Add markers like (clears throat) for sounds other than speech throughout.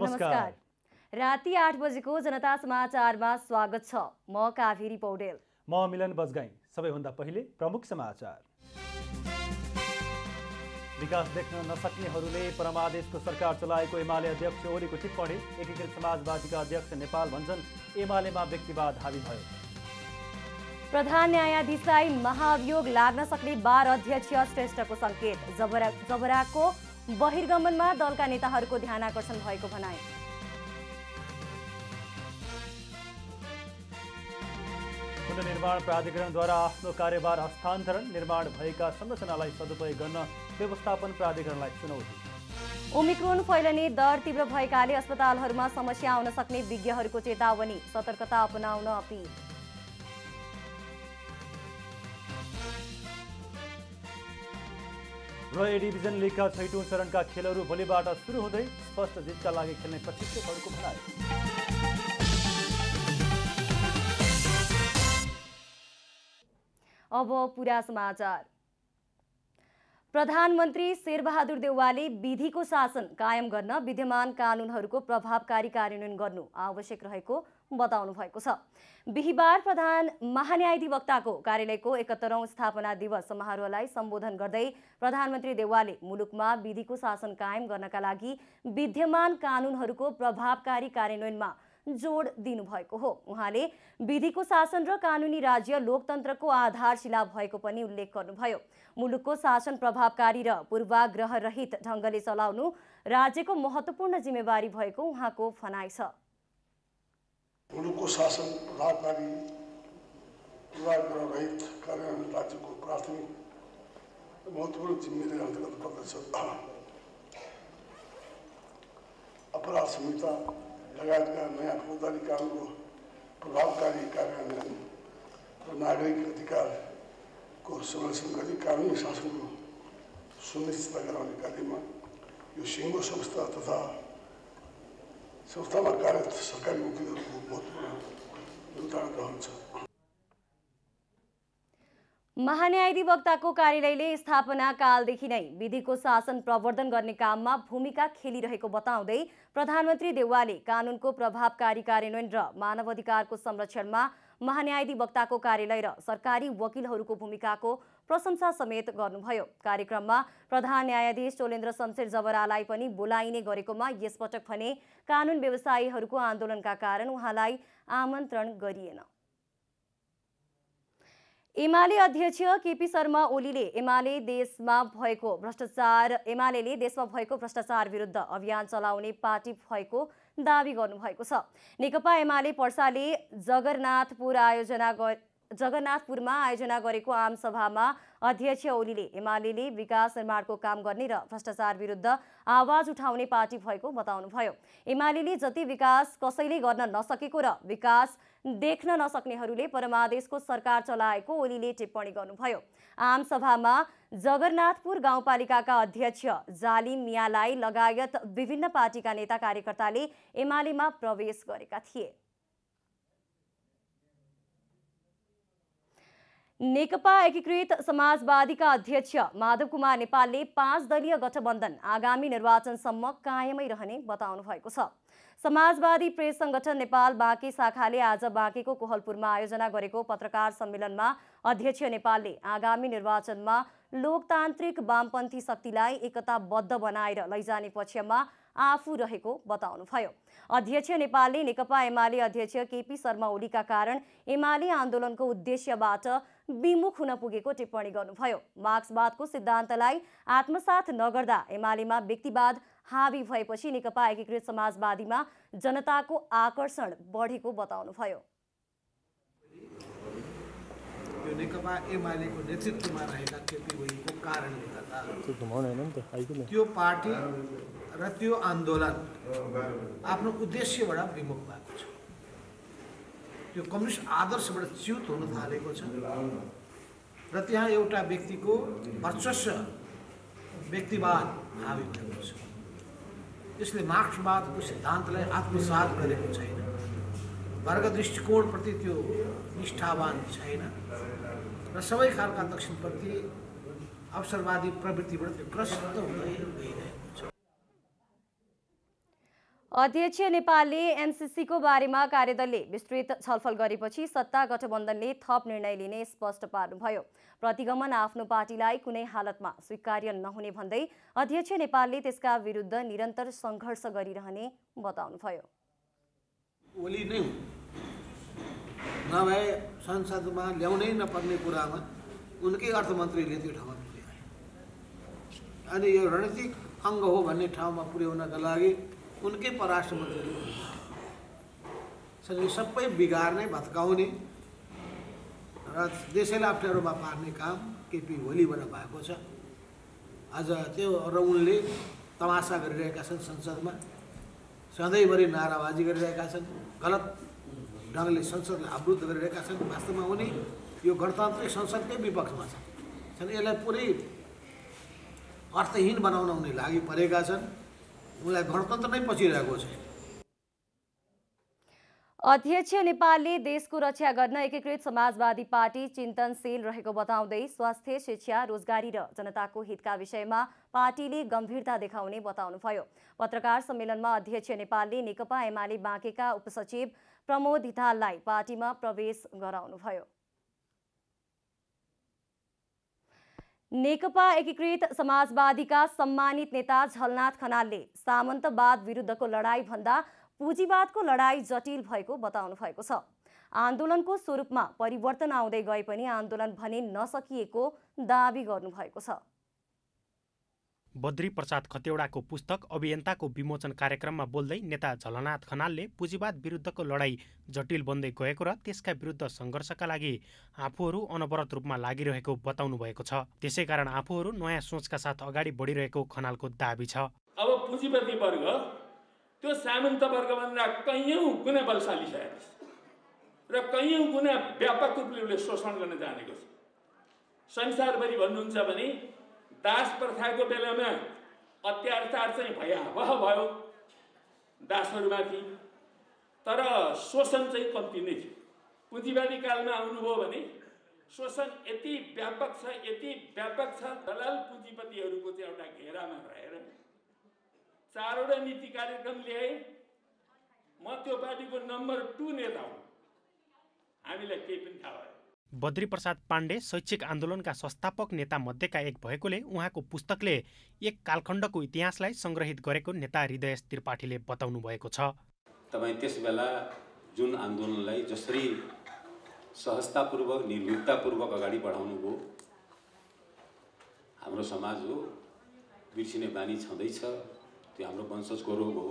नमस्कार राति आठ बजेको जनता समाचारमा स्वागत छ म काभेरी पौडेल म मिलन बजगाई सबैभन्दा पहिले प्रमुख समाचार विकास देख्न नसक्नेहरूले परमादेशको सरकार चलाएको एमाले अध्यक्ष ओलीको टिप्पणी एकीकृत समाजवादीका अध्यक्ष नेपाल भन्छन् एमालेमा व्यक्तिवाद हावी भयो प्रधान न्यायाधीशलाई महाभियोग लाग्न सक्ने बार अध्यक्ष श्रेष्ठको सङ्केत जबरा जबराको बहिर्गमनमा दलका नेताहरूको ध्यान आकर्षण भएको भनाए निर्माण प्राधिकरणद्वारा आफ्नो कार्यभार हस्तान्तरण निर्माण भएका संरचनालाई सदुपयोग गर्न व्यवस्थापन प्राधिकरणलाई चुनौती ओमिक्रोन फैलने दर तीव्र भएकाले अस्पतालहरूमा समस्या आउन सक्ने विज्ञहरूको चेतावनी सतर्कता अपनाउन अपिल र ए डिभिजन लिगका छैटौँ चरणका खेलहरू भोलिबाट सुरु हुँदै स्पष्ट जितका लागि खेल्ने प्रशिक्षकहरूको भनाइ अब पुरा समाचार प्रधानमन्त्री शेरबहादुर देउवाले विधिको शासन कायम गर्न विद्यमान कानुनहरूको प्रभावकारी कार्यान्वयन गर्नु आवश्यक रहेको बताउनु भएको छ बिहिबार प्रधान महान्यायाधिवक्ताको कार्यालयको एकहत्तरौँ स्थापना दिवस समारोहलाई सम्बोधन गर्दै प्रधानमन्त्री देवालले मुलुकमा विधिको शासन कायम गर्नका लागि विद्यमान कानुनहरूको प्रभावकारी कार्यान्वयनमा जोड दिनुभएको हो उहाँले विधिको शासन र कानुनी राज्य लोकतन्त्रको आधारशिला भएको पनि उल्लेख गर्नुभयो मुलुकको शासन प्रभावकारी र पूर्वाग्रह रहित ढङ्गले चलाउनु राज्यको महत्त्वपूर्ण जिम्मेवारी भएको उहाँको भनाइ छ मुलुकको शासन प्रभावकारी पूर्वाग्रह रहित राज्यको प्राथमिक महत्त्वपूर्ण जिम्मेवारी अन्तर्गत पर्दछ (clears throat) अपराध संहिता लगायतका नयाँ फौजदारी कानुनको प्रभावकारी कार्यान्वयन र नागरिक अधिकारको संरक्षण गरी कानुनी शासनको सुनिश्चित गराउने कार्यमा यो सिङ्गो संस्था तथा संस्थामा कार्यरत सरकारी वकिलहरूको महत्त्वपूर्ण योगदान रहन्छ महान्यायाधिवक्ताको कार्यालयले स्थापना कालदेखि नै विधिको शासन प्रवर्धन गर्ने काममा भूमिका खेलिरहेको बताउँदै प्रधानमन्त्री देवालले कानुनको प्रभावकारी कार्यान्वयन र अधिकारको संरक्षणमा महान्यायाधिवक्ताको कार्यालय र सरकारी वकिलहरूको भूमिकाको प्रशंसा समेत गर्नुभयो कार्यक्रममा प्रधान न्यायाधीश चोलेन्द्र शमशेर जबरालाई पनि बोलाइने गरेकोमा यसपटक भने कानुन व्यवसायीहरूको आन्दोलनका कारण उहाँलाई आमन्त्रण गरिएन एमाले अध्यक्ष केपी शर्मा ओलीले एमाले देशमा भएको भ्रष्टाचार एमाले देशमा भएको भ्रष्टाचार विरुद्ध अभियान चलाउने पार्टी भएको दावी गर्नुभएको छ नेकपा एमाले पर्साले जगन्नाथपुर आयोजना गर जगन्नाथपुरमा आयोजना गरेको आमसभामा अध्यक्ष ओलीले एमाले विकास निर्माणको काम गर्ने र भ्रष्टाचार विरुद्ध आवाज उठाउने पार्टी भएको बताउनुभयो एमाले जति विकास कसैले गर्न नसकेको र विकास देख्न नसक्नेहरूले परमादेशको सरकार चलाएको ओलीले टिप्पणी गर्नुभयो आमसभामा जगन्नाथपुर गाउँपालिकाका अध्यक्ष जालिम मियालाई लगायत विभिन्न पार्टीका नेता कार्यकर्ताले एमालेमा प्रवेश गरेका थिए नेकपा एकीकृत समाजवादीका अध्यक्ष माधव कुमार नेपालले पाँच दलीय गठबन्धन आगामी निर्वाचनसम्म कायमै रहने बताउनु भएको छ समाजवादी प्रेस संगठन नेपाल बाँकी शाखाले आज बाँकीको कोहलपुरमा आयोजना गरेको पत्रकार सम्मेलनमा अध्यक्ष नेपालले आगामी निर्वाचनमा लोकतान्त्रिक वामपन्थी शक्तिलाई एकताबद्ध बनाएर लैजाने पक्षमा आफू रहेको बताउनुभयो अध्यक्ष नेपालले नेकपा एमाले अध्यक्ष केपी शर्मा ओलीका कारण एमाले आन्दोलनको उद्देश्यबाट विमुख हुन पुगेको टिप्पणी गर्नुभयो मार्क्सवादको सिद्धान्तलाई आत्मसाथ नगर्दा एमालेमा व्यक्तिवाद हावी भएपछि नेकपा एकीकृत समाजवादीमा जनताको आकर्षण बढेको बताउनुभयो नेकपा एमालेको नेतृत्वमा रहेका केपी ओलीको कारणले गर्दा त्यो पार्टी र त्यो आन्दोलन आफ्नो उद्देश्यबाट विमुख भएको छ त्यो कम्युनिस्ट आदर्शबाट च्युत हुन थालेको छ र त्यहाँ एउटा व्यक्तिको वर्चस्व व्यक्तिवाद हावी भएको छ यसले मार्क्सवादको सिद्धान्तलाई आत्मसात गरेको छैन वर्ग दृष्टिकोणप्रति त्यो निष्ठावान छैन र सबै खालका दक्षिणप्रति अवसरवादी प्रवृत्तिबाट त्यो ग्रस्त हुँदै गइरहेको अध्यक्ष नेपालले एमसिसीको बारेमा कार्यदलले विस्तृत छलफल गरेपछि सत्ता गठबन्धनले थप निर्णय लिने स्पष्ट पार्नुभयो प्रतिगमन आफ्नो पार्टीलाई कुनै हालतमा स्वीकार्य नहुने भन्दै अध्यक्ष नेपालले त्यसका विरुद्ध निरन्तर सङ्घर्ष गरिरहने बताउनुभयो ओली नै नभए संसदमा ल्याउनै नपर्ने कुरामा उनकै अर्थमन्त्रीले त्यो अनि यो रणनीतिक अङ्ग हो भन्ने ठाउँमा पुर्याउनका लागि उनकै परराष्ट्रमन्त्री हुनुहुन्छ सबै बिगार्ने भत्काउने र देशैलाई अप्ठ्यारोमा पार्ने काम केपी ओलीबाट भएको छ आज त्यो र उनले तमासा गरिरहेका छन् संसदमा सधैँभरि नाराबाजी गरिरहेका छन् गलत ढङ्गले संसदलाई अवरुद्ध गरिरहेका छन् वास्तवमा उनी यो गणतान्त्रिक संसदकै विपक्षमा छन् यसलाई पुरै अर्थहीन बनाउन उनी लागि परेका छन् उसलाई गणतन्त्र नै पछिरहेको छ अध्यक्ष नेपालले देशको रक्षा गर्न एकीकृत समाजवादी पार्टी चिन्तनशील रहेको बताउँदै स्वास्थ्य शिक्षा रोजगारी र जनताको हितका विषयमा पार्टीले गम्भीरता देखाउने बताउनुभयो पत्रकार सम्मेलनमा अध्यक्ष नेपालले नेकपा एमाले बाँकेका उपसचिव प्रमोद हिताललाई पार्टीमा प्रवेश गराउनुभयो नेकपा एकीकृत समाजवादीका सम्मानित नेता झलनाथ खनालले सामन्तवाद विरुद्धको लडाईँभन्दा पुँजीवादको लडाईँ जटिल भएको बताउनु भएको छ आन्दोलनको स्वरूपमा परिवर्तन आउँदै गए पनि आन्दोलन भने नसकिएको दावी गर्नुभएको छ बद्री प्रसाद खतेवडाको पुस्तक अभियन्ताको विमोचन कार्यक्रममा बोल्दै नेता झलनाथ खनालले पुँजीवाद विरुद्धको लडाई जटिल बन्दै गएको र त्यसका विरुद्ध सङ्घर्षका लागि आफूहरू अनवरत रूपमा लागिरहेको बताउनु भएको छ त्यसै कारण आफूहरू नयाँ सोचका साथ अगाडि बढिरहेको खनालको दावी छ अब पुँजीपति वर्ग त्यो सामन्त वर्गभन्दा कैयौँ गुणा बलशाली छ र कैयौँ गुणा व्यापक रूपले उसले शोषण गर्न जानेको छ संसारभरि भन्नुहुन्छ भने दास प्रथाको बेलामा अत्याचार चाहिँ भयावह भयो दासहरूमाथि तर शोषण चाहिँ कम्ती नै थियो पुँजीवादी कालमा आउनुभयो भने शोषण यति व्यापक छ यति व्यापक छ दलाल पुँजीपतिहरूको चाहिँ एउटा घेरामा रहेर चारवटा नीति कार्यक्रम ल्याए म त्यो पार्टीको नम्बर टू नेता हुँ हामीलाई केही पनि थाहा भएन बद्रीप्रसाद पाण्डे शैक्षिक आन्दोलनका संस्थापक नेतामध्येका एक भएकोले उहाँको पुस्तकले एक कालखण्डको इतिहासलाई सङ्ग्रहित गरेको नेता हृदय त्रिपाठीले बताउनु भएको छ तपाईँ त्यस बेला जुन आन्दोलनलाई जसरी सहजतापूर्वक निर्भीकतापूर्वक अगाडि बढाउनुभयो हाम्रो समाज हो बिर्सिने बानी छँदैछ त्यो हाम्रो वंशजको रोग हो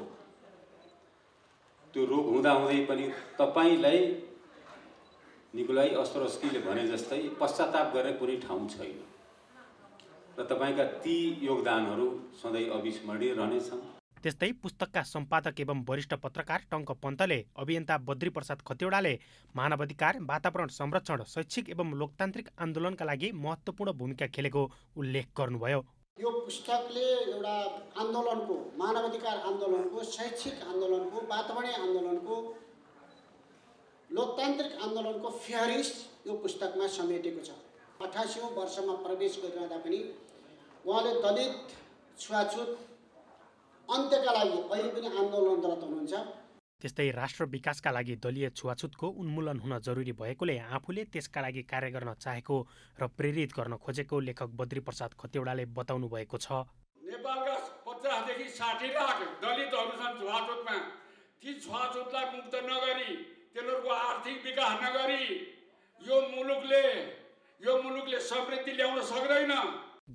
त्यो रोग हुँदाहुँदै पनि तपाईँलाई निकुलाई अस्त्रोस्कीले भने जस्तै पश्चाताप गर्ने कुनै ठाउँ छैन र तपाईँका ती योगदानहरू सधैँ अविस्मरणीय रहनेछन् त्यस्तै पुस्तकका सम्पादक एवं वरिष्ठ पत्रकार टङ्क पन्तले अभियन्ता बद्री प्रसाद खतिवडाले मानवाधिकार वातावरण संरक्षण शैक्षिक एवं लोकतान्त्रिक आन्दोलनका लागि महत्त्वपूर्ण भूमिका खेलेको उल्लेख गर्नुभयो यो पुस्तकले एउटा आन्दोलनको मानवाधिकार आन्दोलनको शैक्षिक आन्दोलनको वातावरणीय आन्दोलनको लोकतान्त्रिक आन्दोलनको फ्यारिस यो पुस्तकमा समेटेको छ अठासीौँ वर्षमा प्रवेश गरिरहँदा पनि उहाँले दलित छुवाछुत अन्त्यका लागि अहिले पनि आन्दोलनरत हुनुहुन्छ त्यस्तै राष्ट्र विकासका लागि दलीय छुवाछुतको उन्मूलन हुन जरुरी भएकोले आफूले त्यसका लागि कार्य गर्न चाहेको र प्रेरित गर्न खोजेको लेखक बद्री प्रसाद खतेवडाले बताउनु भएको छ नेपालका पचासदेखि साठी लाख दलितहरू छन् छुवाछुतमा ती छुवाछुतलाई मुक्त नगरी तिनीहरूको आर्थिक विकास नगरी यो मुलुकले यो मुलुकले समृद्धि ल्याउन सक्दैन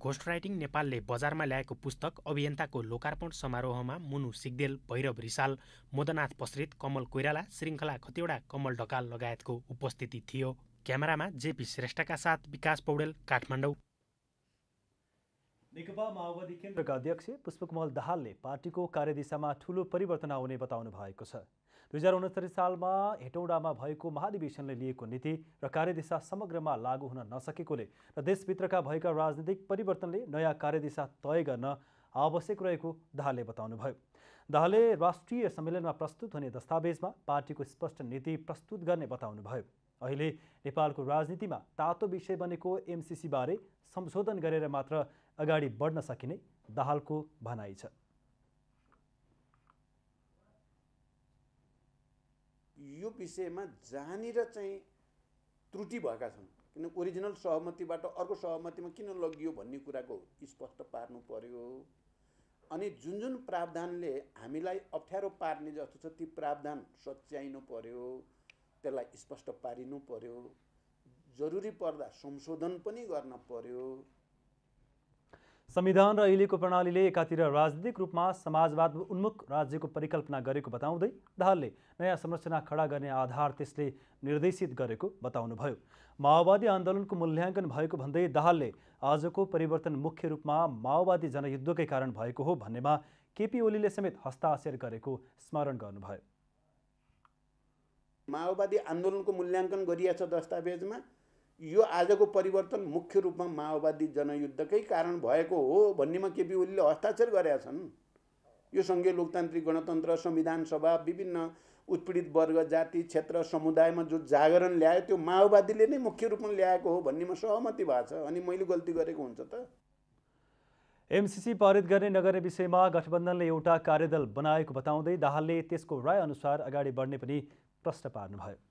घोस्ट राइटिङ नेपालले बजारमा ल्याएको पुस्तक अभियन्ताको लोकार्पण समारोहमा मुनु सिग्देल भैरव रिसाल मोदनाथ पश्रित कमल कोइराला श्रृङ्खला खतिवडा कमल ढकाल लगायतको उपस्थिति थियो क्यामेरामा जेपी श्रेष्ठका साथ विकास पौडेल काठमाडौँ नेकपा माओवादी केन्द्रका अध्यक्ष पुष्पकमल दाहालले पार्टीको कार्यदिशामा ठूलो परिवर्तन आउने बताउनु भएको छ दुई हजार उनसत्तरी सालमा हेटौँडामा भएको महाधिवेशनले लिएको नीति र कार्यदिशा समग्रमा लागू हुन नसकेकोले र देशभित्रका भएका राजनीतिक परिवर्तनले नयाँ कार्यदिशा तय गर्न आवश्यक रहेको दाहालले बताउनुभयो दाहालले राष्ट्रिय सम्मेलनमा प्रस्तुत हुने दस्तावेजमा पार्टीको स्पष्ट नीति प्रस्तुत गर्ने बताउनुभयो अहिले नेपालको राजनीतिमा तातो विषय बनेको एमसिसीबारे संशोधन गरेर मात्र अगाडि बढ्न सकिने दाहालको भनाइ छ यो विषयमा जहाँनिर चाहिँ त्रुटि भएका छन् किन ओरिजिनल सहमतिबाट अर्को सहमतिमा किन लगियो भन्ने कुराको स्पष्ट पार्नु पर्यो अनि जुन जुन प्रावधानले हामीलाई अप्ठ्यारो पार्ने जस्तो छ ती प्रावधान सच्याइनु पर्यो त्यसलाई स्पष्ट पारिनु पर्यो जरुरी पर्दा संशोधन पनि गर्न पर्यो संविधान र अहिलेको प्रणालीले एकातिर राजनीतिक रूपमा समाजवाद उन्मुख राज्यको परिकल्पना गरेको बताउँदै दाहालले नयाँ संरचना खडा गर्ने आधार त्यसले निर्देशित गरेको बताउनुभयो माओवादी आन्दोलनको मूल्याङ्कन भएको भन्दै दाहालले आजको परिवर्तन मुख्य रूपमा माओवादी जनयुद्धकै कारण भएको हो भन्नेमा केपी ओलीले समेत हस्ताक्षर गरेको स्मरण गर्नुभयो माओवादी आन्दोलनको मूल्याङ्कन गरिएछ दस्तावेजमा यो आजको परिवर्तन मुख्य रूपमा माओवादी जनयुद्धकै कारण भएको हो भन्नेमा केपी ओलीले हस्ताक्षर गरेका छन् यो सङ्घीय लोकतान्त्रिक गणतन्त्र संविधान सभा विभिन्न उत्पीडित वर्ग जाति क्षेत्र समुदायमा जो जागरण ल्यायो त्यो माओवादीले नै मुख्य रूपमा ल्याएको हो भन्नेमा सहमति भएको छ अनि मैले गल्ती गरेको हुन्छ त एमसिसी पारित गर्ने नगर्ने विषयमा गठबन्धनले एउटा कार्यदल बनाएको बताउँदै दाहालले त्यसको राय अनुसार अगाडि बढ्ने पनि प्रश्न पार्नुभयो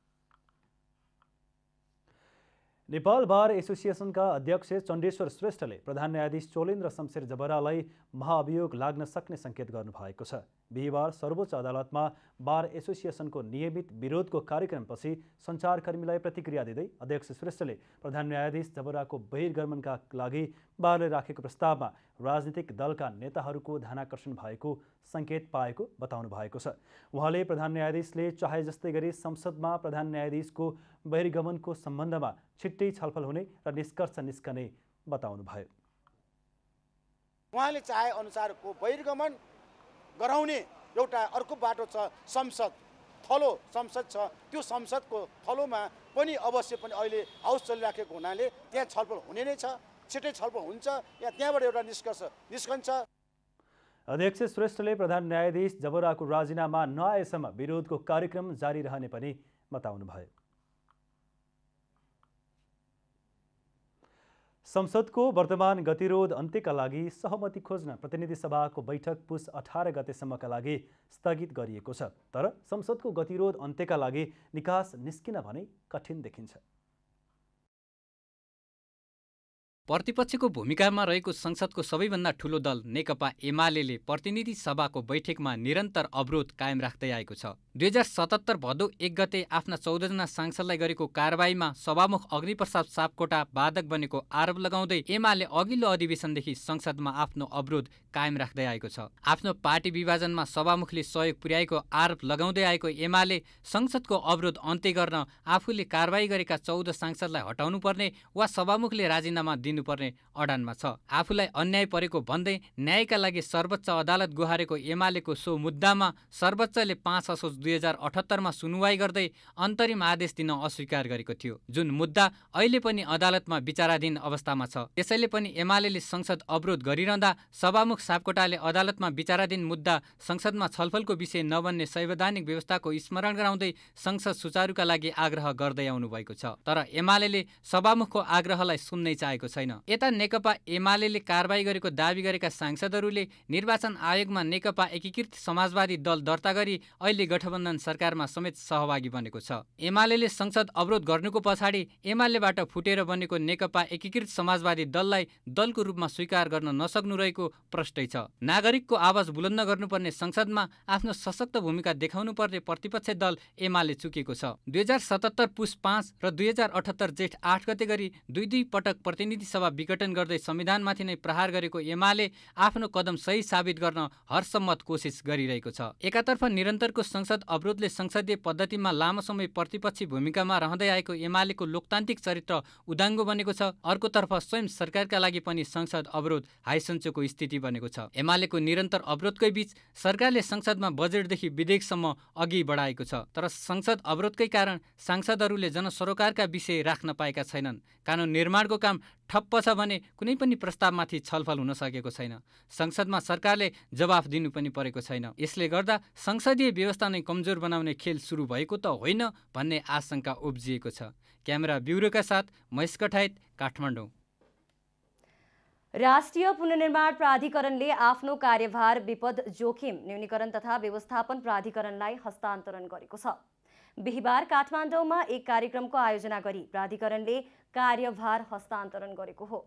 नेपाल बार एसोसिएसनका अध्यक्ष चण्डेश्वर श्रेष्ठले प्रधान न्यायाधीश चोलेन्द्र शमशेर जबरालाई महाअभियोग लाग्न सक्ने सङ्केत गर्नुभएको छ बिहिबार सर्वोच्च अदालतमा बार एसोसिएसनको नियमित विरोधको कार्यक्रमपछि सञ्चारकर्मीलाई प्रतिक्रिया दिँदै अध्यक्ष श्रेष्ठले प्रधान न्यायाधीश जबराको बहिर्गमनका लागि बारले राखेको प्रस्तावमा राजनीतिक दलका नेताहरूको ध्यानाकर्षण भएको सङ्केत पाएको बताउनु भएको छ उहाँले प्रधान न्यायाधीशले चाहे जस्तै गरी संसदमा प्रधान न्यायाधीशको बहिर्गमनको सम्बन्धमा छिट्टै छलफल हुने र निष्कर्ष निस्कने बताउनुभयो उहाँले चाहे अनुसारको बहिर्गमन गराउने एउटा अर्को बाटो छ संसद थलो संसद छ त्यो संसदको थलोमा पनि अवश्य पनि अहिले हाउस चलिराखेको हुनाले त्यहाँ छलफल हुने नै छ छिटै छलफल हुन्छ या त्यहाँबाट एउटा निष्कर्ष निस्कन्छ अध्यक्ष श्रेष्ठले प्रधान न्यायाधीश जबराको राजीनामा नआएसम्म विरोधको कार्यक्रम जारी रहने पनि बताउनुभयो संसदको वर्तमान गतिरोध अन्त्यका लागि सहमति खोज्न प्रतिनिधि सभाको बैठक पुस अठार गतेसम्मका लागि स्थगित गरिएको छ तर संसदको गतिरोध अन्त्यका लागि निकास निस्किन भने कठिन देखिन्छ प्रतिपक्षको भूमिकामा रहेको संसदको सबैभन्दा ठूलो दल नेकपा एमाले प्रतिनिधि सभाको बैठकमा निरन्तर अवरोध कायम राख्दै आएको छ दुई हजार सतहत्तर भदौ एक गते आफ्ना चौधजना सांसदलाई गरेको कारवाहीमा सभामुख अग्निप्रसाद सापकोटा बाधक बनेको आरोप लगाउँदै एमाले अघिल्लो अधिवेशनदेखि संसदमा आफ्नो अवरोध कायम राख्दै आएको छ आफ्नो पार्टी विभाजनमा सभामुखले सहयोग पुर्याएको आरोप लगाउँदै आएको एमाले संसदको अवरोध अन्त्य गर्न आफूले कारवाही गरेका चौध सांसदलाई हटाउनुपर्ने वा सभामुखले राजीनामा दिनुपर्ने अडानमा छ आफूलाई अन्याय परेको भन्दै न्यायका लागि सर्वोच्च अदालत गुहारेको एमालेको सो मुद्दामा सर्वोच्चले पाँच असोज दुई हजार अठहत्तरमा सुनुवाई गर्दै अन्तरिम आदेश दिन अस्वीकार गरेको थियो जुन मुद्दा अहिले पनि अदालतमा विचाराधीन अवस्थामा छ त्यसैले पनि एमाले संसद अवरोध गरिरहँदा सभामुख सापकोटाले अदालतमा विचाराधीन मुद्दा संसदमा छलफलको विषय नबन्ने संवैधानिक व्यवस्थाको स्मरण गराउँदै संसद सुचारूका लागि आग्रह गर्दै आउनु भएको छ तर एमाले सभामुखको आग्रहलाई सुन्नै चाहेको छैन यता नेकपा एमाले कारवाही गरेको दावी गरेका सांसदहरूले निर्वाचन आयोगमा नेकपा एकीकृत समाजवादी दल दर्ता गरी अहिले गठबन्धन महागठबन्धन सरकारमा समेत सहभागी बनेको छ एमाले संसद अवरोध गर्नुको पछाडि एमालेबाट फुटेर बनेको नेकपा एकीकृत समाजवादी दललाई दलको रूपमा स्वीकार गर्न नसक्नु रहेको प्रष्टै छ नागरिकको आवाज बुलन्द गर्नुपर्ने संसदमा आफ्नो सशक्त भूमिका देखाउनु पर्ने प्रतिपक्ष दल एमाले चुकेको छ दुई हजार सतहत्तर पुस पाँच र दुई हजार अठहत्तर जेठ आठ गते गरी दुई दुई पटक प्रतिनिधि सभा विघटन गर्दै संविधानमाथि नै प्रहार गरेको एमाले आफ्नो कदम सही साबित गर्न हरसम्मत कोसिस गरिरहेको छ एकातर्फ निरन्तरको संसद अवरोधले संसदीय पद्धतिमा लामो समय प्रतिपक्षी भूमिकामा रहँदै आएको एमालेको लोकतान्त्रिक चरित्र उदाङ्गो बनेको छ अर्कोतर्फ स्वयं सरकारका लागि पनि संसद अवरोध हाइसन्चोको स्थिति बनेको छ एमालेको निरन्तर अवरोधकै बीच सरकारले संसदमा बजेटदेखि विधेयकसम्म अघि बढाएको छ तर संसद अवरोधकै कारण सांसदहरूले जनसरोकारका विषय राख्न पाएका छैनन् कानुन निर्माणको काम ठप्प छ भने कुनै पनि प्रस्तावमाथि छलफल हुन सकेको छैन संसदमा सरकारले जवाफ दिनु पनि परेको छैन यसले गर्दा संसदीय व्यवस्था नै कमजोर बनाउने खेल सुरु भएको त होइन भन्ने आशंका उब्जिएको छ क्यामेरा ब्युरोका साथ महेश कठायत काठमाडौँ राष्ट्रिय पुनर्निर्माण प्राधिकरणले आफ्नो कार्यभार विपद जोखिम न्यूनीकरण तथा व्यवस्थापन प्राधिकरणलाई हस्तान्तरण गरेको छ बिहिबार काठमाडौँमा एक कार्यक्रमको आयोजना गरी प्राधिकरणले कार्यभार हस्तान्तरण गरेको हो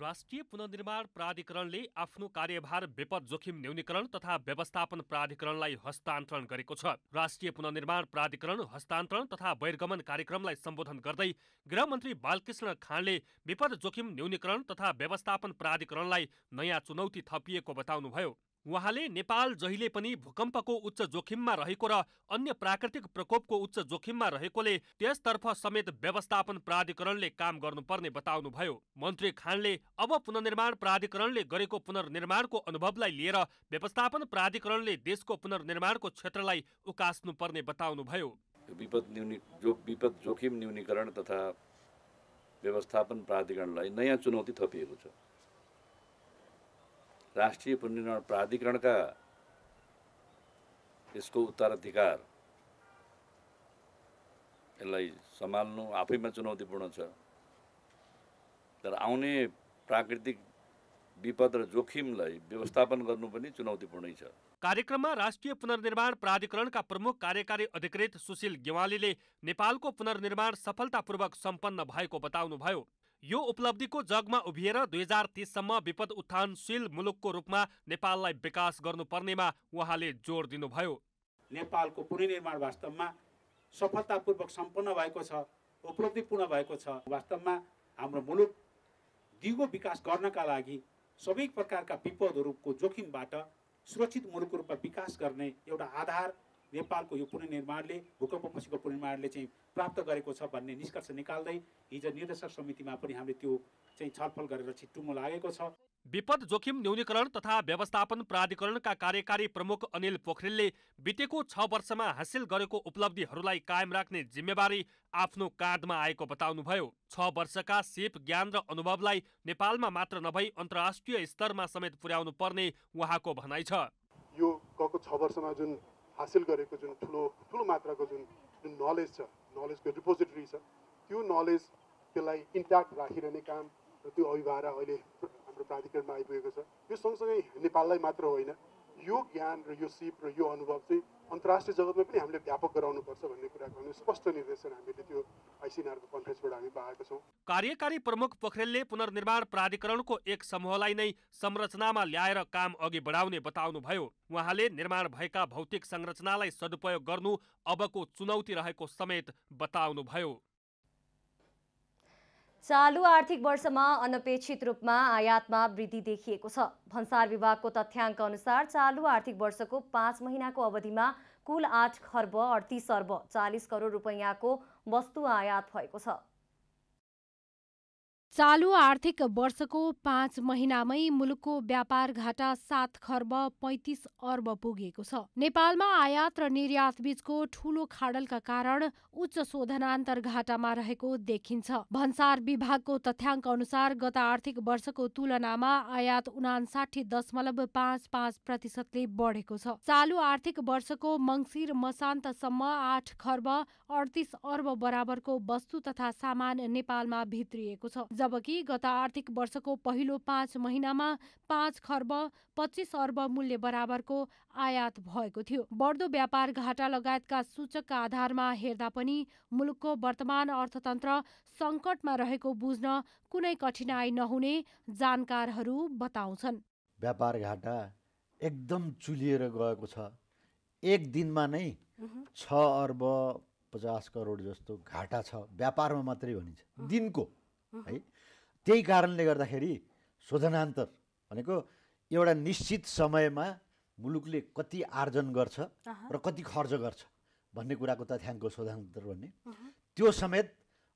राष्ट्रिय पुनर्निर्माण प्राधिकरणले आफ्नो कार्यभार विपद जोखिम न्यूनीकरण तथा व्यवस्थापन प्राधिकरणलाई हस्तान्तरण गरेको छ राष्ट्रिय पुनर्निर्माण प्राधिकरण हस्तान्तरण तथा बहिर्गमन कार्यक्रमलाई सम्बोधन गर्दै गृहमन्त्री बालकृष्ण खाँडले विपद जोखिम न्यूनीकरण तथा व्यवस्थापन प्राधिकरणलाई नयाँ चुनौती थपिएको बताउनुभयो उहाँले नेपाल जहिले पनि भूकम्पको उच्च जोखिममा रहेको र अन्य प्राकृतिक प्रकोपको उच्च जोखिममा रहेकोले त्यसतर्फ समेत व्यवस्थापन प्राधिकरणले काम गर्नुपर्ने बताउनुभयो मन्त्री खानले अब पुनर्निर्माण प्राधिकरणले गरेको पुनर्निर्माणको अनुभवलाई लिएर व्यवस्थापन प्राधिकरणले देशको पुनर्निर्माणको क्षेत्रलाई उकास्नुपर्ने बताउनुभयो विपद विपद जोखिम न्यूनीकरण तथा व्यवस्थापन प्राधिकरणलाई नयाँ चुनौती थपिएको छ राष्ट्रिय पुनर्निर्माण प्राधिकरणका यसको उत्तराधिकार यसलाई सम्हाल्नु आफैमा चुनौतीपूर्ण छ तर आउने प्राकृतिक विपद र जोखिमलाई व्यवस्थापन गर्नु पनि चुनौतीपूर्णै छ कार्यक्रममा राष्ट्रिय पुनर्निर्माण प्राधिकरणका प्रमुख कार्यकारी अधिकृत सुशील गेवालीले नेपालको पुनर्निर्माण सफलतापूर्वक सम्पन्न भएको बताउनुभयो यो उपलब्धिको जगमा उभिएर दुई हजार तिससम्म विपद उत्थानशील मुलुकको रूपमा नेपाललाई विकास गर्नुपर्नेमा उहाँले जोड दिनुभयो नेपालको पुनर्निर्माण वास्तवमा सफलतापूर्वक सम्पन्न भएको छ उपलब्धिपूर्ण भएको छ वास्तवमा हाम्रो मुलुक दिगो विकास गर्नका लागि सबै प्रकारका विपदहरूको जोखिमबाट सुरक्षित मुलुकको रूपमा विकास गर्ने एउटा आधार नेपालको यो पुनर्निर्माणले भूकम्पपछिको पुनर्निर्माणले चाहिँ प्राप्त गरेको छ भन्ने निष्कर्ष निकाल्दै हिजो निर्देशक समितिमा पनि हामीले त्यो चाहिँ छलफल गरेर छिट्टुमो लागेको छ विपद जोखिम न्यूनीकरण तथा व्यवस्थापन प्राधिकरणका कार्यकारी प्रमुख अनिल पोखरेलले बितेको छ वर्षमा हासिल गरेको उपलब्धिहरूलाई कायम राख्ने जिम्मेवारी आफ्नो काँधमा आएको बताउनुभयो छ वर्षका सिप ज्ञान र अनुभवलाई नेपालमा मात्र नभई अन्तर्राष्ट्रिय स्तरमा समेत पुर्याउनु पर्ने उहाँको भनाइ छ यो गएको छ वर्षमा जुन हासिल गरेको जुन ठुलो ठुलो मात्राको जुन जुन नलेज छ नलेजको डिपोजिटरी छ त्यो नलेज त्यसलाई इन्ट्याक्ट राखिरहने काम र त्यो अभिभावक अहिले हाम्रो प्राधिकरणमा आइपुगेको छ यो सँगसँगै नेपाललाई मात्र होइन यो ज्ञान र यो सिप र यो अनुभव चाहिँ अन्तर्राष्ट्रिय जगतमा पनि हामीले व्यापक गराउनुपर्छ भन्ने कुराको हामीले स्पष्ट निर्देशन हामीले त्यो आइसिएनआरको कन्फ्रेन्सबाट हामी पाएको छौँ कार्यकारी प्रमुख पोखरेलले पुनर्निर्माण प्राधिकरणको एक समूहलाई नै संरचनामा ल्याएर काम अघि बढाउने बताउनुभयो उहाँले निर्माण भएका भौतिक संरचनालाई सदुपयोग गर्नु अबको चुनौती रहेको समेत बताउनुभयो चालु आर्थिक वर्षमा अनपेक्षित रूपमा आयातमा वृद्धि देखिएको छ भन्सार विभागको तथ्याङ्क अनुसार चालु आर्थिक वर्षको पाँच महिनाको अवधिमा कुल आठ खर्ब अडतिस अर्ब चालिस करोड रुपैयाँको वस्तु आयात भएको छ चालु आर्थिक वर्षको पाँच महिनामै मुलुकको व्यापार घाटा सात खर्ब पैँतिस अर्ब पुगेको छ नेपालमा आयात र निर्यात बीचको ठूलो खाडलका कारण उच्च शोधनान्तर घाटामा रहेको देखिन्छ भन्सार विभागको तथ्याङ्क अनुसार गत आर्थिक वर्षको तुलनामा आयात उनासाठी दशमलव पाँच पाँच प्रतिशतले बढेको छ चालु आर्थिक वर्षको मङ्सिर मसान्तसम्म आठ खर्ब अडतिस अर्ब बराबरको वस्तु तथा सामान नेपालमा भित्रिएको छ जबकि गत आर्थिक वर्षको पहिलो पाँच महिनामा पाँच खर्ब पच्चिस अर्ब मूल्य बराबरको आयात भएको थियो बढ्दो व्यापार घाटा लगायतका सूचकका आधारमा हेर्दा पनि मुलुकको वर्तमान अर्थतन्त्र सङ्कटमा रहेको बुझ्न कुनै कठिनाई नहुने जानकारहरू बताउँछन् व्यापार घाटा एकदम चुलिएर गएको छ एक दिनमा नै छ अर्ब पचास करोड जस्तो घाटा छ व्यापारमा मात्रै भनिन्छ दिनको है त्यही कारणले गर्दाखेरि शोधनान्तर भनेको एउटा निश्चित समयमा मुलुकले कति आर्जन गर्छ र कति खर्च गर्छ भन्ने कुराको तथ्याङ्क शोधनान्तर भन्ने त्यो समेत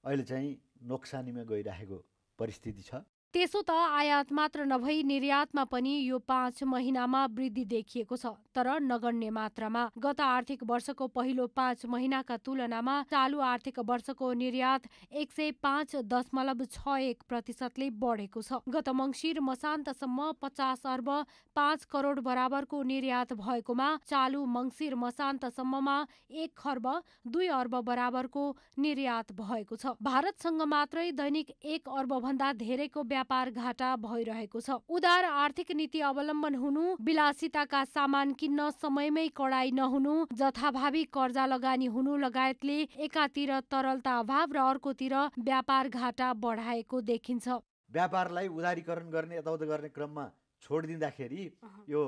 अहिले चाहिँ नोक्सानीमा गइराखेको परिस्थिति छ त्यसो त आयात मात्र नभई निर्यातमा पनि यो पाँच महिनामा वृद्धि देखिएको छ तर नगण्य मात्रामा गत आर्थिक वर्षको पहिलो पाँच महिनाका तुलनामा चालु आर्थिक वर्षको निर्यात एक सय पाँच दशमलव छ एक प्रतिशतले बढेको छ गत मङ्सिर मसान्तसम्म पचास अर्ब पाँच करोड बराबरको निर्यात भएकोमा चालु मङ्सिर मसान्तसम्ममा एक खर्ब दुई अर्ब बराबरको निर्यात भएको छ भारतसँग मात्रै दैनिक एक भन्दा धेरैको व्यापार व्यापार घाटा भइरहेको छ उदार आर्थिक नीति अवलम्बन हुनु विलासिताका सामान किन्न समयमै कडाई नहुनु जथाभावी कर्जा लगानी हुनु लगायतले एकातिर तरलता अभाव र अर्कोतिर व्यापार घाटा बढाएको देखिन्छ व्यापारलाई उदारीकरण गर्ने यताउता गर्ने क्रममा छोडिदिँदाखेरि यो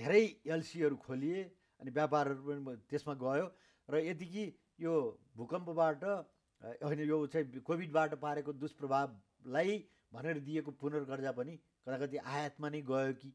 धेरै एलसीहरू खोलिए अनि व्यापारहरू पनि त्यसमा गयो र यतिकि यो भूकम्पबाट होइन यो चाहिँ कोभिडबाट पारेको दुष्प्रभावलाई भनेर दिएको पुनर्गर्जा पनि कता कति आयातमा नै गयो कि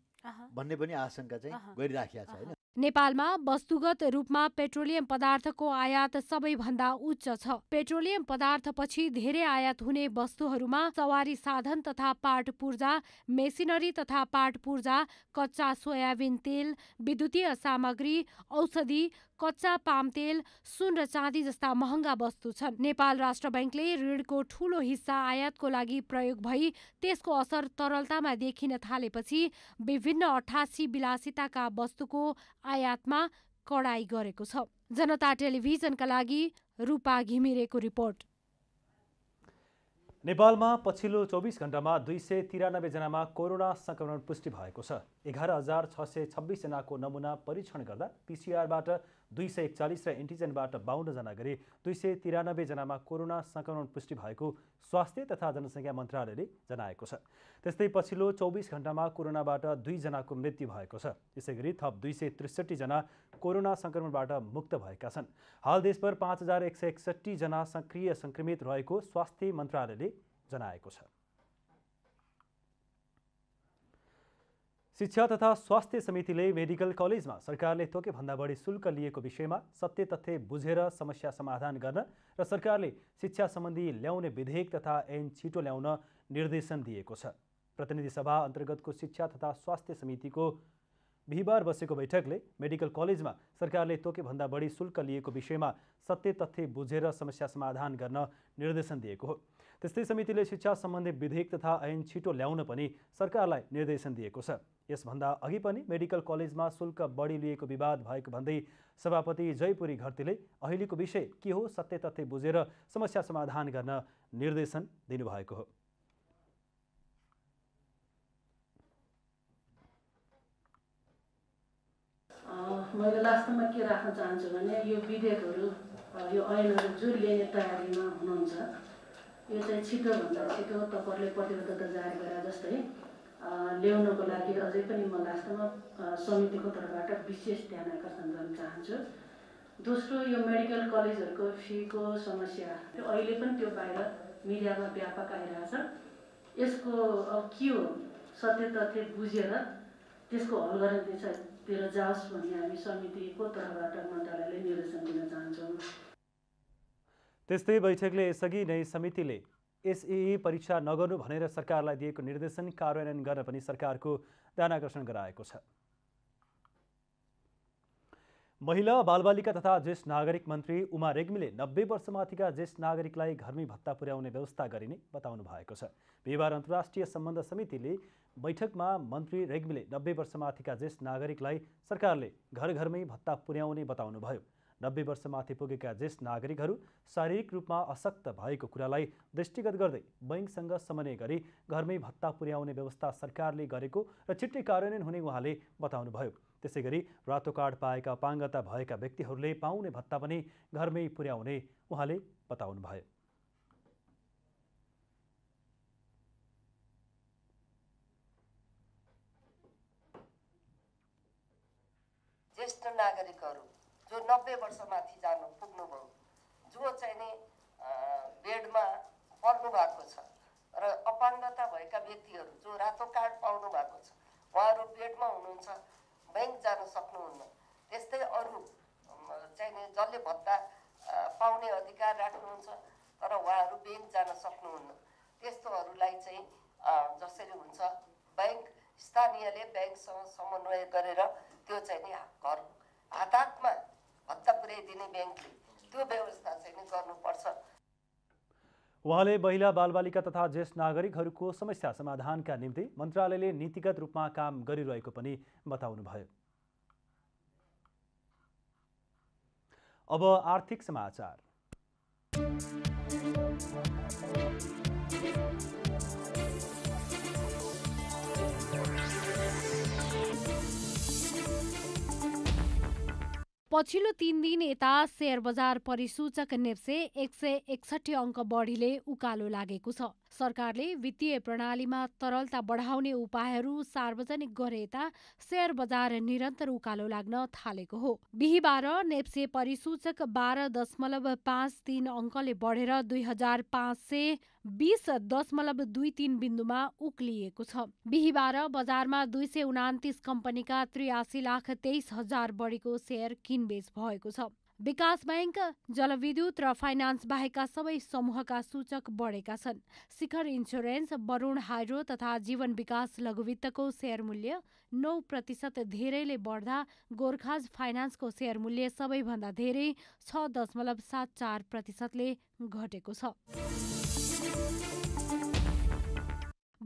भन्ने पनि आशंका चाहिँ गरिराखेका छ होइन नेपालमा वस्तुगत रूपमा पेट्रोलियम पदार्थको आयात सबैभन्दा उच्च छ पेट्रोलियम पदार्थपछि धेरै आयात हुने वस्तुहरूमा सवारी साधन तथा पाट पूर्जा मेसिनरी तथा पाट पूर्जा कच्चा सोयाबिन तेल विद्युतीय सामग्री औषधि कच्चा पामतेल सुन र चाँदी जस्ता महँगा वस्तु छन् नेपाल राष्ट्र ब्याङ्कले ऋणको ठूलो हिस्सा आयातको लागि प्रयोग भई त्यसको असर तरलतामा देखिन थालेपछि विभिन्न अठासी विलासिताका वस्तुको आयातमा कडाई गरेको छ जनता टेलिभिजनका लागि रूपा घिमिरेको रिपोर्ट नेपालमा पछिल्लो चौबिस घन्टामा दुई सय तिरानब्बेजनामा कोरोना सङ्क्रमण पुष्टि भएको छ एघार हजार छ सय छब्बिसजनाको नमुना परीक्षण गर्दा पिसिआरबाट दुई सय एकचालिस र एन्टिजेनबाट बाहन्नजना गरी दुई सय तिरानब्बेजनामा कोरोना सङ्क्रमण पुष्टि भएको स्वास्थ्य तथा जनसङ्ख्या मन्त्रालयले जनाएको छ त्यस्तै पछिल्लो चौबिस घण्टामा कोरोनाबाट दुईजनाको मृत्यु भएको छ यसै गरी थप दुई सय त्रिसठीजना कोरोना सङ्क्रमणबाट मुक्त भएका छन् हाल देशभर पाँच हजार एक सय एकसट्ठीजना सक्रिय सङ्क्रमित रहेको स्वास्थ्य मन्त्रालयले जनाएको छ शिक्षा तथा स्वास्थ्य समितिले मेडिकल कलेजमा सरकारले तोकेभन्दा बढी शुल्क लिएको विषयमा सत्य तथ्य बुझेर समस्या समाधान गर्न र सरकारले शिक्षा सम्बन्धी ल्याउने विधेयक तथा ऐन छिटो ल्याउन निर्देशन दिएको छ प्रतिनिधि सभा अन्तर्गतको शिक्षा तथा स्वास्थ्य समितिको बिहिबार बसेको बैठकले मेडिकल कलेजमा सरकारले तोकेभन्दा बढी शुल्क लिएको विषयमा सत्य तथ्य बुझेर समस्या समाधान गर्न निर्देशन दिएको हो त्यस्तै समितिले शिक्षा सम्बन्धी विधेयक तथा ऐन छिटो ल्याउन पनि सरकारलाई निर्देशन दिएको छ यसभन्दा अघि पनि मेडिकल कलेजमा शुल्क बढी लिएको विवाद भएको भन्दै सभापति जयपुरी घरतीले अहिलेको विषय के हो सत्य तथ्य बुझेर समस्या समाधान गर्न निर्देशन दिनुभएको हो मैले लास्टमा के राख्न चाहन्छु भने यो विधेयकहरू यो ऐनहरू जो ल्याउने तयारीमा हुनुहुन्छ यो चाहिँ छिटोभन्दा छिटो तपाईँहरूले प्रतिबद्धता जारी गरेर जस्तै ल्याउनको लागि अझै पनि म लास्टमा समितिको तर्फबाट विशेष ध्यान आकर्षण गर्न चाहन्छु दोस्रो यो मेडिकल कलेजहरूको फीको समस्या त्यो अहिले पनि त्यो बाहिर मिडियामा व्यापक आइरहेछ यसको अब के हो सत्य तथ्य बुझेर त्यसको हल गरेर जाओस् भन्ने हामी समितिको तर्फबाट मन्त्रालयले निर्देशन दिन चाहन्छौँ त्यस्तै बैठकले यसअघि नै समितिले एसएए परीक्षा नगर्नु भनेर सरकारलाई दिएको निर्देशन कार्यान्वयन गर्न पनि सरकारको ध्यानकर्षण गराएको छ महिला बालबालिका तथा ज्येष्ठ नागरिक मन्त्री उमा रेग्मीले नब्बे वर्षमाथिका ज्येष्ठ नागरिकलाई घरमै भत्ता पुर्याउने व्यवस्था गरिने बताउनु भएको छ बिहिबार अन्तर्राष्ट्रिय सम्बन्ध समितिले बैठकमा मन्त्री रेग्मीले नब्बे वर्षमाथिका ज्येष्ठ नागरिकलाई सरकारले घर घरमै भत्ता पुर्याउने बताउनुभयो नब्बे वर्षमाथि पुगेका ज्येष्ठ नागरिकहरू शारीरिक रूपमा अशक्त भएको कुरालाई दृष्टिगत गर्दै बैङ्कसँग समन्वय गरी घरमै भत्ता पुर्याउने व्यवस्था सरकारले गरेको र छिट्टै कार्यान्वयन हुने उहाँले बताउनुभयो त्यसै गरी रातो कार्ड पाएका अपाङ्गता भएका व्यक्तिहरूले पाउने भत्ता पनि घरमै पुर्याउने उहाँले बताउनुभयो ज्येष्ठ नागरिकहरू जो नब्बे माथि जानु पुग्नुभयो जो चाहिँ नि बेडमा पर्नु भएको छ र अपाङ्गता भएका व्यक्तिहरू जो रातो कार्ड पाउनु भएको छ उहाँहरू बेडमा हुनुहुन्छ ब्याङ्क जान सक्नुहुन्न त्यस्तै अरू चाहिने जसले भत्ता पाउने अधिकार राख्नुहुन्छ तर उहाँहरू ब्याङ्क जान सक्नुहुन्न त्यस्तोहरूलाई चाहिँ जसरी हुन्छ ब्याङ्क स्थानीयले ब्याङ्कसँग समन्वय गरेर त्यो चाहिँ नि घर हातमा दिने ब्याङ्कले त्यो व्यवस्था चाहिँ गर्नुपर्छ उहाँले महिला बालबालिका तथा ज्येष्ठ नागरिकहरूको समस्या समाधानका निम्ति मन्त्रालयले नीतिगत रूपमा काम गरिरहेको पनि बताउनुभयो अब आर्थिक समाचार पछिल्लो तीन दिन यता सेयर बजार परिसूचक नेप्से एक सय एकसठी अङ्क बढीले उकालो लागेको छ सरकारले वित्तीय प्रणालीमा तरलता बढाउने उपायहरू सार्वजनिक गरे यता सेयर बजार निरन्तर उकालो लाग्न थालेको हो बिहिबार नेप्से परिसूचक बाह्र दशमलव पाँच तिन अङ्कले बढेर दुई हजार पाँच सय बिस दशमलव दुई तिन बिन्दुमा उक्लिएको छ बिहिबार बजारमा दुई सय उनातिस कम्पनीका त्रियासी लाख तेइस हजार बढीको सेयर किनबेच भएको छ विकास ब्याङ्क जलविद्युत र फाइनान्स बाहेकका सबै समूहका सूचक बढेका छन् शिखर इन्सुरेन्स वरुण हाइड्रो तथा जीवन विकास लघुवित्तको सेयर मूल्य नौ प्रतिशत धेरैले बढ्दा गोर्खाज फाइनान्सको सेयर मूल्य सबैभन्दा धेरै छ दशमलव सात चार प्रतिशतले घटेको छ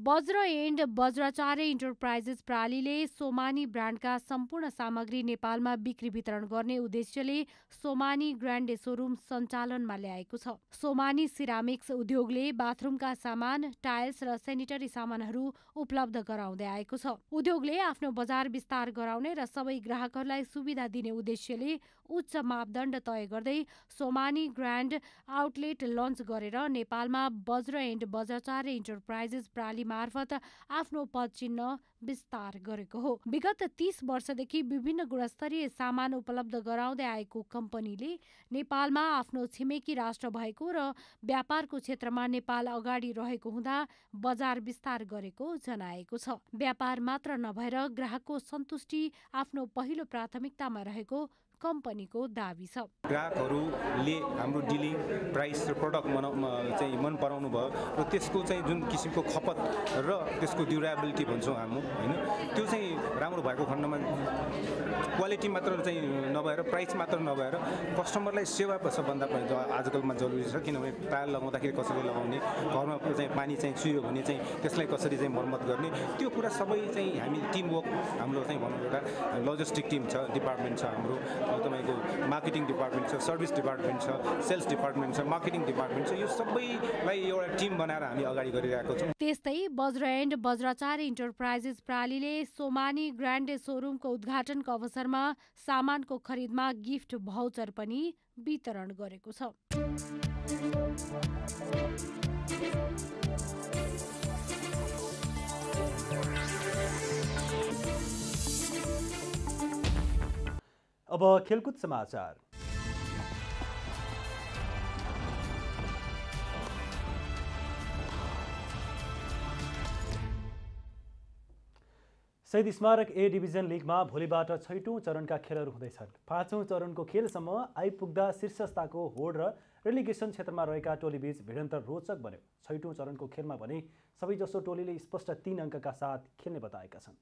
बज्र एन्ड वज्राचार्य इन्टरप्राइजेस प्रालीले सोमानी ब्रान्डका सम्पूर्ण सामग्री नेपालमा बिक्री वितरण गर्ने उद्देश्यले सोमानी ग्रान्डे सोरुम सञ्चालनमा ल्याएको छ सोमानी सिरामिक्स उद्योगले बाथरुमका सामान टाइल्स र सेनिटरी सामानहरू उपलब्ध गराउँदै आएको छ उद्योगले आफ्नो बजार विस्तार गराउने र सबै ग्राहकहरूलाई सुविधा दिने उद्देश्यले उच्च मापदण्ड तय गर्दै सोमानी ग्रान्ड आउटलेट लन्च गरेर नेपालमा बज्र एन्ड वज्राचार्य इन्टरप्राइजेस प्राली मार्फत आफ्नो पद चिन्ह विस्तार गरेको हो विगत तीस वर्षदेखि विभिन्न गुणस्तरीय सामान उपलब्ध गराउँदै आएको कम्पनीले नेपालमा आफ्नो छिमेकी राष्ट्र भएको र व्यापारको क्षेत्रमा नेपाल अगाडि रहेको हुँदा बजार विस्तार गरेको जनाएको छ व्यापार मात्र नभएर ग्राहकको सन्तुष्टि आफ्नो पहिलो प्राथमिकतामा रहेको कम्पनीको दावी छ ग्राहकहरूले हाम्रो डिलिङ प्राइस र प्रडक्ट मना चाहिँ मन पराउनु भयो र त्यसको चाहिँ जुन किसिमको खपत र त्यसको ड्युरेबिलिटी भन्छौँ हामी होइन त्यो चाहिँ राम्रो भएको खण्डमा क्वालिटी मात्र चाहिँ नभएर प्राइस मात्र नभएर कस्टमरलाई सेवा सबभन्दा आजकलमा जरुरी छ किनभने तार लगाउँदाखेरि कसरी लगाउने घरमा चाहिँ पानी चाहिँ चुयो भने चाहिँ त्यसलाई कसरी चाहिँ मर्मत गर्ने त्यो कुरा सबै चाहिँ हामी टिमवर्क हाम्रो चाहिँ भनौँ एउटा लजिस्टिक टिम छ डिपार्टमेन्ट छ हाम्रो तपाईँको मार्केटिङ डिपार्टमेन्ट छ सर्भिस डिपार्टमेन्ट छ सेल्स डिपार्टमेन्ट छ मार्केटिङ डिपार्टमेन्ट छ यो सबैलाई एउटा टिम बनाएर हामी अगाडि गरिरहेको छौँ त्यस्तै बज्र एन्ड बज्राचार इन्टरप्राइजेस प्रालीले सोमानी ग्रान्डे सोरुमको उद्घाटनको अवसरमा सामानको खरिदमा गिफ्ट भाउचर पनि वितरण गरेको छ अब खेलकुद समाचार शहीद स्मारक ए डिभिजन लिगमा भोलिबाट छैटौँ चरणका खेलहरू हुँदैछन् पाँचौँ चरणको खेलसम्म आइपुग्दा शीर्षस्ताको होड र रेलिगेसन क्षेत्रमा रहेका टोलीबीच भिडन्तर रोचक बन्यो छैटौँ चरणको खेलमा भने सबैजसो टोलीले स्पष्ट तीन अङ्कका साथ खेल्ने बताएका छन्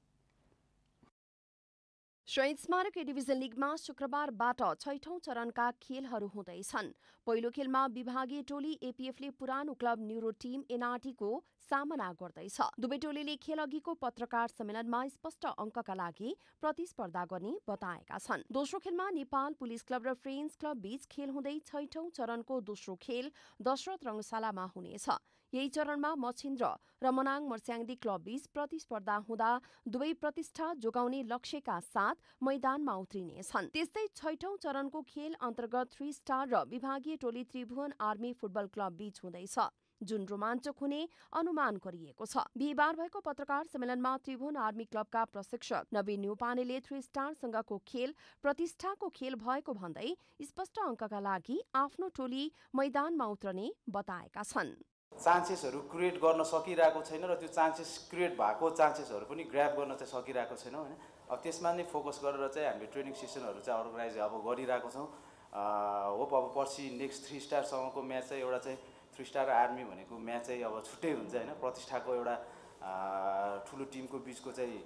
शहीद स्मारक डिभिजन लिगमा शुक्रबारबाट छैठौं चरणका खेलहरू हुँदैछन् पहिलो खेलमा विभागीय टोली एपिएफले पुरानो क्लब न्युरो टिम एनआरटीको सामना गर्दैछ दुवै टोलीले खेल अघिको पत्रकार सम्मेलनमा स्पष्ट अङ्कका लागि प्रतिस्पर्धा गर्ने बताएका छन् दोस्रो खेलमा नेपाल पुलिस क्लब र फ्रेन्स क्लब बीच खेल हुँदै छैठौं चरणको दोस्रो खेल दशरथ रङशालामा हुनेछ यही चरणमा मछिन्द्र र मनाङ मर्स्याङ्दी क्लबबीच प्रतिस्पर्धा हुँदा दुवै प्रतिष्ठा जोगाउने लक्ष्यका साथ मैदानमा उत्रिनेछन् त्यस्तै छैठौं चरणको खेल अन्तर्गत थ्री स्टार र विभागीय टोली त्रिभुवन आर्मी फुटबल क्लब बीच हुँदैछ जुन रोमाञ्चक हुने अनुमान गरिएको छ बिहिबार भएको पत्रकार सम्मेलनमा त्रिभुवन आर्मी क्लबका प्रशिक्षक नवीन न्युपानेले थ्री स्टारसँगको खेल प्रतिष्ठाको खेल भएको भन्दै स्पष्ट अङ्कका लागि आफ्नो टोली मैदानमा उत्रने बताएका छन् चान्सेसहरू क्रिएट गर्न सकिरहेको छैन र त्यो चान्सेस क्रिएट भएको चान्सेसहरू पनि ग्राप गर्न चाहिँ सकिरहेको छैनौँ होइन अब त्यसमा नै फोकस गरेर चाहिँ हामीले ट्रेनिङ सेसनहरू चाहिँ अर्गनाइज अब गरिरहेको छौँ होप अब पर्सि नेक्स्ट थ्री स्टारसँगको म्याच चाहिँ एउटा चाहिँ थ्री स्टार आर्मी भनेको म्याच चाहिँ अब छुट्टै हुन्छ होइन प्रतिष्ठाको एउटा ठुलो टिमको बिचको चाहिँ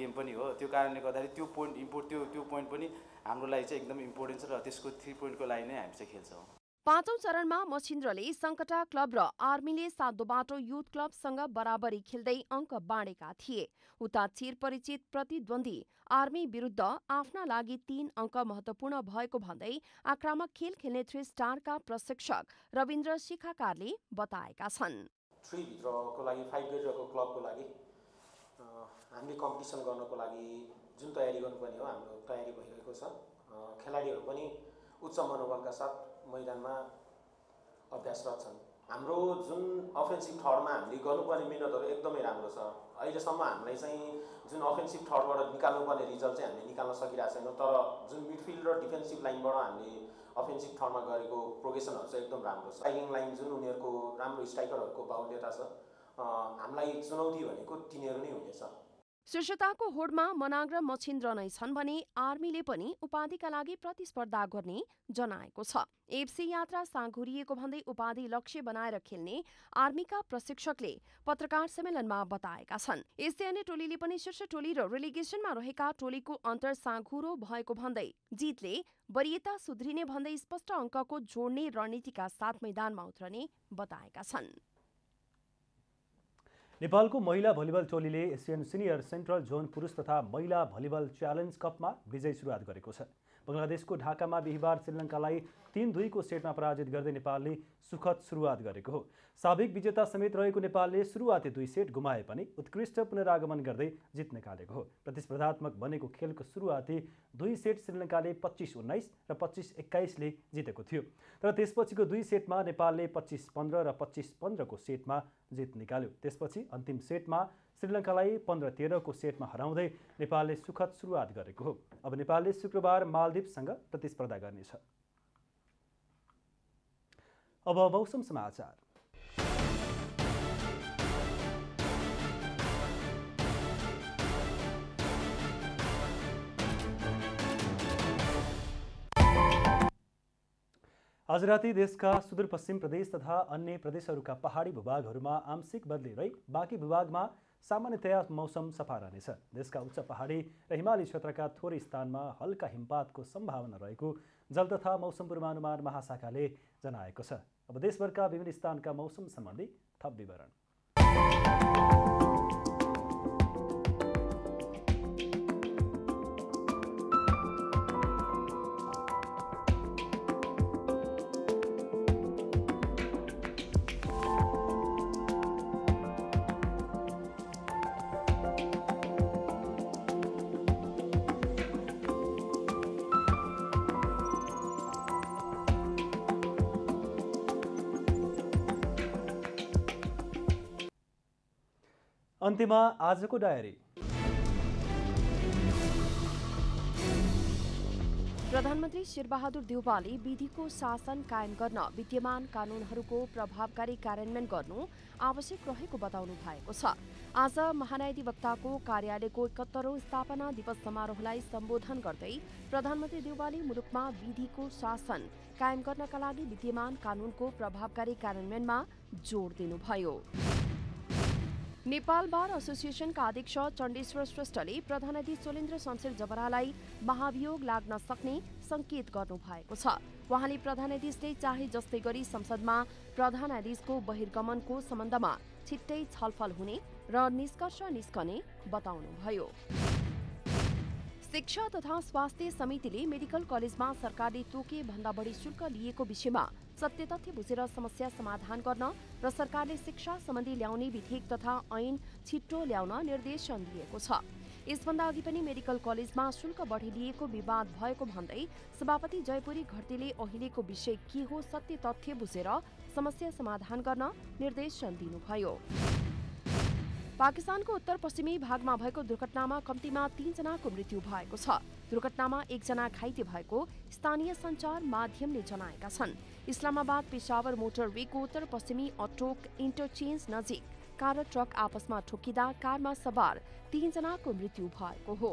गेम पनि हो त्यो कारणले गर्दाखेरि त्यो पोइन्ट इम्पोर्ट त्यो त्यो पोइन्ट पनि हाम्रो लागि चाहिँ एकदम इम्पोर्टेन्ट छ र त्यसको थ्री पोइन्टको लागि नै हामी चाहिँ खेल्छौँ पाँचौं चरणमा मछिन्द्रले संकटा क्लब र आर्मीले बाटो युथ क्लबसँग बराबरी खेल्दै अङ्क बाँडेका थिए उता चिरपरिचित प्रतिद्वन्दी आर्मी विरूद्ध आफ्ना लागि तीन अङ्क महत्वपूर्ण भएको भन्दै आक्रामक खेल खेल्ने थ्री स्टारका प्रशिक्षक रविन्द्र शिखाकारले बताएका छन् हामीले कम्पिटिसन गर्नको लागि जुन तयारी गर्नुपर्ने हो हाम्रो तयारी भइरहेको छ खेलाडीहरू पनि उच्च मनोबलका साथ मैदानमा अभ्यासरत छन् हाम्रो जुन अफेन्सिभ थर्डमा हामीले गर्नुपर्ने मिहिनेतहरू एकदमै राम्रो छ अहिलेसम्म हामीलाई चाहिँ जुन अफेन्सिभ थर्डबाट निकाल्नुपर्ने रिजल्ट चाहिँ हामीले निकाल्न सकिरहेको छैनौँ तर जुन मिडफिल्ड र डिफेन्सिभ लाइनबाट हामीले अफेन्सिभ थर्डमा गरेको प्रोग्रेसनहरू चाहिँ एकदम राम्रो छ स्ट्राइकिङ लाइन जुन उनीहरूको राम्रो स्ट्राइकरहरूको बाहुल्यता छ हामीलाई चुनौती भनेको तिनीहरू नै हुनेछ शीर्षताको होडमा मनाङ मछिन्द्र नै छन् भने आर्मीले पनि उपाधिका लागि प्रतिस्पर्धा गर्ने जनाएको छ एफसी यात्रा साँघुरिएको भन्दै उपाधि लक्ष्य बनाएर खेल्ने आर्मीका प्रशिक्षकले पत्रकार सम्मेलनमा बताएका छन् एसियाने टोलीले पनि शीर्ष टोली र रेलिगेसनमा रहेका टोलीको अन्तर साँघुरो भएको भन्दै जितले वरियता सुध्रिने भन्दै स्पष्ट अङ्कको जोड्ने रणनीतिका साथ मैदानमा उत्रने बताएका छन् नेपालको महिला भलिबल टोलीले एसियन सिनियर सेन्ट्रल जोन पुरुष तथा महिला भलिबल च्यालेन्ज कपमा विजय सुरुवात गरेको छ बङ्गलादेशको ढाकामा बिहिबार श्रीलङ्कालाई तिन दुईको सेटमा पराजित गर्दै नेपालले सुखद सुरुवात गरेको हो साबिक विजेता समेत रहेको नेपालले सुरुवाती दुई सेट गुमाए पनि उत्कृष्ट पुनरागमन गर्दै जित निकालेको हो प्रतिस्पर्धात्मक बनेको खेलको सुरुवाती दुई सेट श्रीलङ्काले पच्चिस उन्नाइस र पच्चिस एक्काइसले जितेको थियो तर त्यसपछिको दुई सेटमा नेपालले पच्चिस पन्ध्र र पच्चिस पन्ध्रको सेटमा जित निकाल्यो त्यसपछि अन्तिम सेटमा श्रीलङ्कालाई पन्ध्र तेह्रको सेटमा हराउँदै नेपालले सुखद सुरुवात गरेको हो अब नेपालले शुक्रबार मालदिपसँग प्रतिस्पर्धा गर्नेछ अब मौसम समाचार आज राति देशका सुदूरपश्चिम प्रदेश तथा अन्य प्रदेशहरूका पहाडी भूभागहरूमा आंशिक बदली रही बाँकी भूभागमा सामान्यतया मौसम सफा रहनेछ देशका उच्च पहाडी र हिमाली क्षेत्रका थोरै स्थानमा हल्का हिमपातको सम्भावना रहेको जल तथा मौसम पूर्वानुमान महाशाखाले जनाएको छ अब देशभरका विभिन्न स्थानका मौसम सम्बन्धी थप विवरण अन्त्यमा आजको डायरी प्रधानमन्त्री शेरबहादुर देउवाले विधिको शासन कायम गर्न विद्यमान कानूनहरूको प्रभावकारी कार्यान्वयन गर्नु आवश्यक रहेको बताउनु भएको छ आज महानयाधिवक्ताको कार्यालयको एकहत्तरौँ स्थापना दिवस समारोहलाई सम्बोधन गर्दै प्रधानमन्त्री देउवाले मुलुकमा विधिको शासन कायम गर्नका लागि विद्यमान कानूनको प्रभावकारी कार्यान्वयनमा जोड दिनुभयो नेपाल बार एसोसिएसनका अध्यक्ष चण्डेश्वर श्रेष्ठले प्रधानधी सोलेन्द्र शमशेर जबरालाई महाभियोग लाग्न सक्ने संकेत गर्नु भएको छ उहाँले प्रधानाधीशले चाहे जस्तै गरी संसदमा प्रधानाधीशको बहिर्गमनको सम्बन्धमा छिट्टै छलफल हुने र निष्कर्ष निस्कने बताउनुभयो शिक्षा तथा स्वास्थ्य समितिले मेडिकल कलेजमा सरकारले तोके भन्दा बढी शुल्क लिएको विषयमा सत्य तथ्य बुझेर समस्या समाधान गर्न र सरकारले शिक्षा सम्बन्धी ल्याउने विधेयक तथा ऐन छिट्टो ल्याउन निर्देशन दिएको छ यसभन्दा अघि पनि मेडिकल कलेजमा शुल्क बढी लिएको विवाद भएको भन्दै सभापति जयपुरी घरतीले अहिलेको विषय के हो सत्य तथ्य बुझेर समस्या समाधान गर्न निर्देशन दिनुभयो पाकिस्तानको उत्तर पश्चिमी भागमा भएको दुर्घटनामा कम्तीमा तीनजनाको मृत्यु भएको छ दुर्घटनामा एकजना घाइते भएको स्थानीय सञ्चार माध्यमले जनाएका छन् इस्लामाबाद पेसावर मोटरवेको उत्तर पश्चिमी अटोक इन्टरचेन्ज नजिक कार र ट्रक आपसमा ठोकिँदा कारमा सवार तीनजनाको मृत्यु भएको हो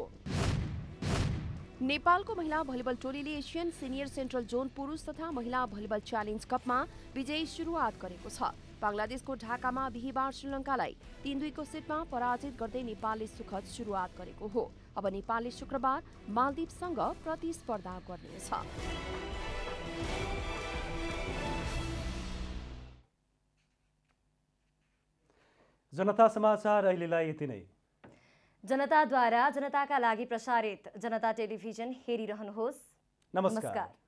नेपालको महिला भलिबल टोलीले एसियन सिनियर सेन्ट्रल जोन पुरुष तथा महिला भलिबल च्यालेन्ज कपमा विजयी सुरुवात गरेको छ बङ्गलादेशको ढाकामा बिहिबार श्रीलङ्कालाई तीन दुईको सेटमा पराजित गर्दै नेपालले सुखद सुरुवात गरेको हो अब नेपालले शुक्रबार मालदिपसँग प्रतिस्पर्धा गर्नेछ जनता समाचार अहिलेलाई यति नै जनताद्वारा जनताका लागि प्रसारित जनता टेलिभिजन हेरिरहनुहोस् नमस्कार, नमस्कार।